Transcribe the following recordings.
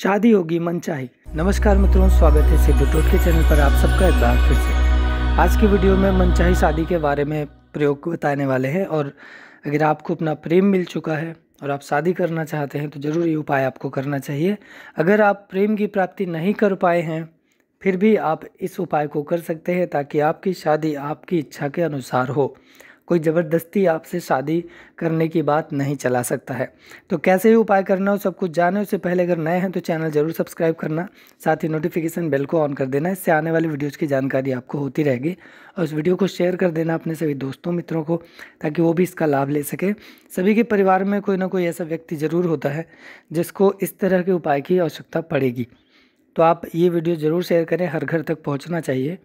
शादी होगी मनचाही नमस्कार मित्रों स्वागत है सिद्धू टोट के चैनल पर आप सबका एक बार फिर से आज की वीडियो में मनचाही शादी के बारे में प्रयोग बताने वाले हैं और अगर आपको अपना प्रेम मिल चुका है और आप शादी करना चाहते हैं तो ज़रूर ये उपाय आपको करना चाहिए अगर आप प्रेम की प्राप्ति नहीं कर पाए हैं फिर भी आप इस उपाय को कर सकते हैं ताकि आपकी शादी आपकी इच्छा के अनुसार हो कोई ज़बरदस्ती आपसे शादी करने की बात नहीं चला सकता है तो कैसे ही उपाय करना हो सब कुछ जाने उससे पहले अगर नए हैं तो चैनल ज़रूर सब्सक्राइब करना साथ ही नोटिफिकेशन बेल को ऑन कर देना इससे आने वाली वीडियोज़ की जानकारी आपको होती रहेगी और उस वीडियो को शेयर कर देना अपने सभी दोस्तों मित्रों को ताकि वो भी इसका लाभ ले सके सभी के परिवार में कोई ना कोई ऐसा व्यक्ति ज़रूर होता है जिसको इस तरह के उपाय की आवश्यकता पड़ेगी तो आप ये वीडियो ज़रूर शेयर करें हर घर तक पहुँचना चाहिए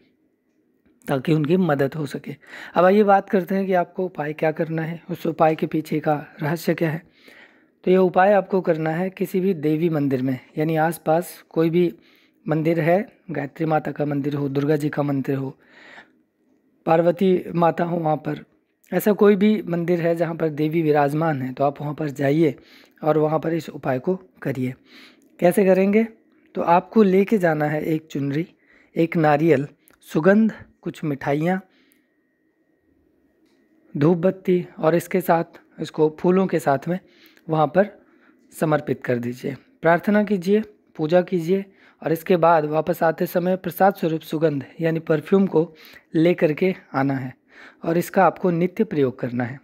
ताकि उनकी मदद हो सके अब आइए बात करते हैं कि आपको उपाय क्या करना है उस उपाय के पीछे का रहस्य क्या है तो यह उपाय आपको करना है किसी भी देवी मंदिर में यानी आसपास कोई भी मंदिर है गायत्री माता का मंदिर हो दुर्गा जी का मंदिर हो पार्वती माता हो वहाँ पर ऐसा कोई भी मंदिर है जहाँ पर देवी विराजमान है तो आप वहाँ पर जाइए और वहाँ पर इस उपाय को करिए कैसे करेंगे तो आपको लेके जाना है एक चुनरी एक नारियल सुगंध कुछ मिठाइयाँ धूप बत्ती और इसके साथ इसको फूलों के साथ में वहाँ पर समर्पित कर दीजिए प्रार्थना कीजिए पूजा कीजिए और इसके बाद वापस आते समय प्रसाद स्वरूप सुगंध यानी परफ्यूम को ले करके आना है और इसका आपको नित्य प्रयोग करना है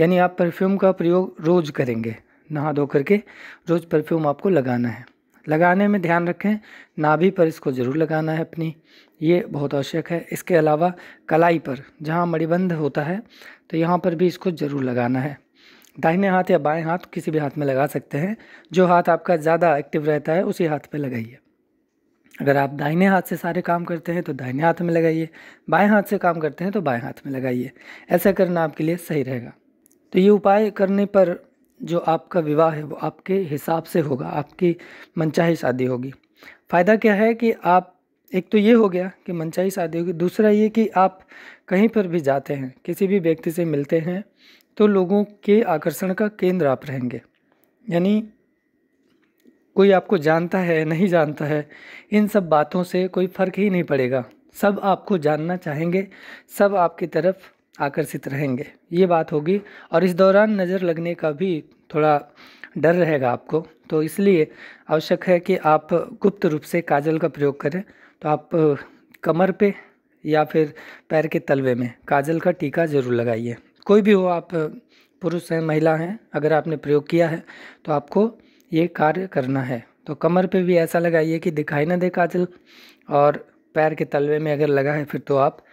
यानी आप परफ्यूम का प्रयोग रोज़ करेंगे नहा धो करके रोज़ परफ्यूम आपको लगाना है लगाने में ध्यान रखें नाभि पर इसको ज़रूर लगाना है अपनी ये बहुत आवश्यक है इसके अलावा कलाई पर जहाँ मणिबंध होता है तो यहाँ पर भी इसको ज़रूर लगाना है दाहिने हाथ या बाएं हाथ किसी भी हाथ में लगा सकते हैं जो हाथ आपका ज़्यादा एक्टिव रहता है उसी हाथ पर लगाइए अगर आप दाहिने हाथ से सारे काम करते हैं तो दाहिने हाथ में लगाइए बाएं हाथ से काम करते हैं तो बाएं हाथ में लगाइए ऐसा करना आपके लिए सही रहेगा तो ये उपाय करने पर जो आपका विवाह है वो आपके हिसाब से होगा आपकी मनचाही शादी होगी फ़ायदा क्या है कि आप एक तो ये हो गया कि मनचाही शादी होगी दूसरा ये कि आप कहीं पर भी जाते हैं किसी भी व्यक्ति से मिलते हैं तो लोगों के आकर्षण का केंद्र आप रहेंगे यानी कोई आपको जानता है नहीं जानता है इन सब बातों से कोई फ़र्क ही नहीं पड़ेगा सब आपको जानना चाहेंगे सब आपकी तरफ आकर्षित रहेंगे ये बात होगी और इस दौरान नज़र लगने का भी थोड़ा डर रहेगा आपको तो इसलिए आवश्यक है कि आप गुप्त रूप से काजल का प्रयोग करें तो आप कमर पे या फिर पैर के तलवे में काजल का टीका ज़रूर लगाइए कोई भी हो आप पुरुष हैं महिला हैं अगर आपने प्रयोग किया है तो आपको ये कार्य करना है तो कमर पे भी ऐसा लगाइए कि दिखाई ना दे काजल और पैर के तलवे में अगर लगा है फिर तो आप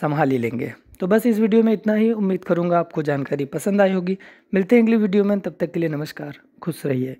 संभाल ही लेंगे तो बस इस वीडियो में इतना ही उम्मीद करूँगा आपको जानकारी पसंद आई होगी मिलते हैं अगली वीडियो में तब तक के लिए नमस्कार खुश रहिए